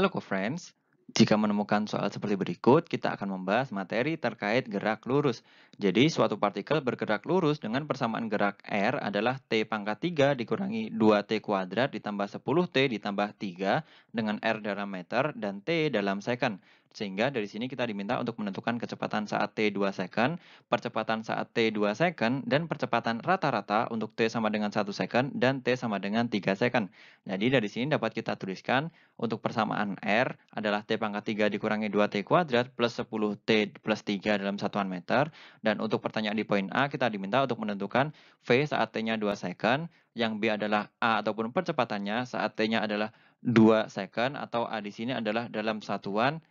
Halo co-friends, jika menemukan soal seperti berikut, kita akan membahas materi terkait gerak lurus. Jadi, suatu partikel bergerak lurus dengan persamaan gerak R adalah T pangkat 3 dikurangi 2T kuadrat ditambah 10T ditambah 3 dengan R dalam meter dan T dalam second. Sehingga dari sini kita diminta untuk menentukan kecepatan saat T 2 second, percepatan saat T 2 second, dan percepatan rata-rata untuk T sama dengan 1 second dan T sama dengan 3 second. Jadi dari sini dapat kita tuliskan untuk persamaan R adalah T pangkat 3 dikurangi 2T kuadrat plus 10T plus 3 dalam satuan meter. Dan untuk pertanyaan di poin A kita diminta untuk menentukan V saat T-nya 2 second, yang B adalah A ataupun percepatannya saat T-nya adalah 2 second atau A di sini adalah dalam satuan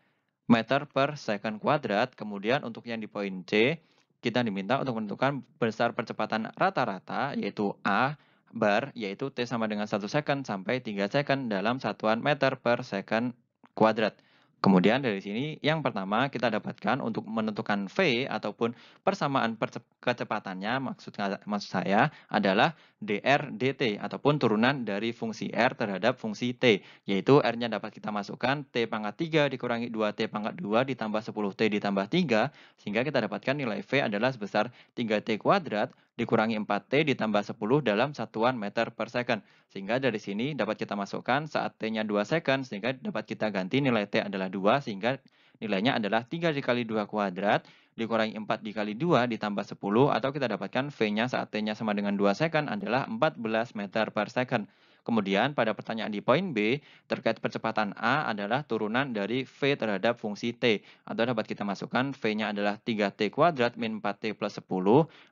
meter per second kuadrat. Kemudian untuk yang di poin C, kita diminta untuk menentukan besar percepatan rata-rata yaitu A bar yaitu T sama dengan 1 second sampai 3 second dalam satuan meter per second kuadrat. Kemudian dari sini yang pertama kita dapatkan untuk menentukan V ataupun persamaan kecepatannya maksud, maksud saya adalah dr dt ataupun turunan dari fungsi R terhadap fungsi T yaitu R-nya dapat kita masukkan T pangkat 3 dikurangi 2 T pangkat 2 ditambah 10 T ditambah 3 sehingga kita dapatkan nilai V adalah sebesar 3 T kuadrat dikurangi 4T ditambah 10 dalam satuan meter per second. Sehingga dari sini dapat kita masukkan saat T-nya 2 second, sehingga dapat kita ganti nilai T adalah 2, sehingga nilainya adalah 3 dikali 2 kuadrat, dikurangi 4 dikali 2 ditambah 10, atau kita dapatkan V-nya saat T-nya sama dengan 2 second adalah 14 meter per second. Kemudian pada pertanyaan di poin B terkait percepatan A adalah turunan dari V terhadap fungsi T. Atau dapat kita masukkan V-nya adalah 3T kuadrat min 4T plus 10.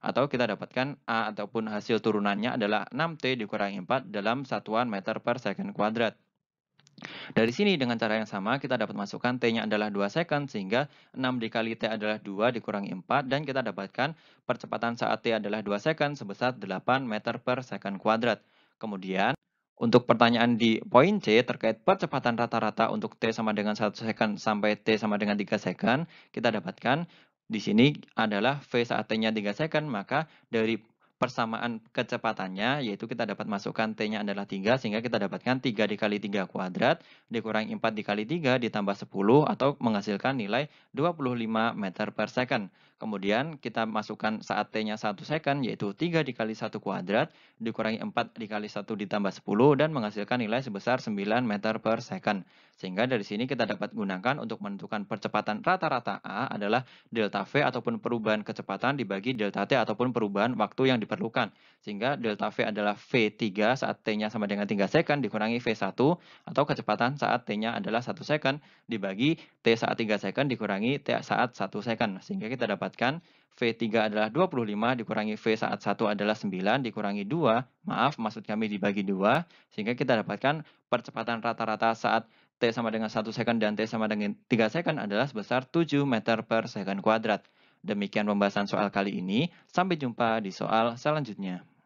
Atau kita dapatkan A ataupun hasil turunannya adalah 6T dikurangi 4 dalam satuan meter per second kuadrat. Dari sini dengan cara yang sama kita dapat masukkan T-nya adalah 2 second sehingga 6 dikali T adalah 2 dikurangi 4 dan kita dapatkan percepatan saat T adalah 2 second sebesar 8 meter per second kuadrat. Kemudian untuk pertanyaan di poin C terkait percepatan rata-rata untuk T sama dengan 1 second sampai T sama dengan 3 second, kita dapatkan di sini adalah V saat T-nya 3 second, maka dari persamaan kecepatannya, yaitu kita dapat masukkan T-nya adalah 3, sehingga kita dapatkan 3 dikali 3 kuadrat, dikurangi 4 dikali 3, ditambah 10, atau menghasilkan nilai 25 meter per second. Kemudian kita masukkan saat T-nya 1 second, yaitu 3 dikali 1 kuadrat, dikurangi 4 dikali 1 ditambah 10, dan menghasilkan nilai sebesar 9 meter per second. Sehingga dari sini kita dapat gunakan untuk menentukan percepatan rata-rata A adalah delta V ataupun perubahan kecepatan dibagi delta T ataupun perubahan waktu yang diperlukan. Sehingga delta V adalah V3 saat T-nya sama dengan 3 second dikurangi V1 atau kecepatan saat T-nya adalah 1 second dibagi T saat 3 second dikurangi T saat 1 second. Sehingga kita dapat dapatkan V3 adalah 25 dikurangi V saat 1 adalah 9 dikurangi 2, maaf maksud kami dibagi 2, sehingga kita dapatkan percepatan rata-rata saat T sama dengan 1 second dan T sama dengan 3 second adalah sebesar 7 meter per second kuadrat. Demikian pembahasan soal kali ini, sampai jumpa di soal selanjutnya.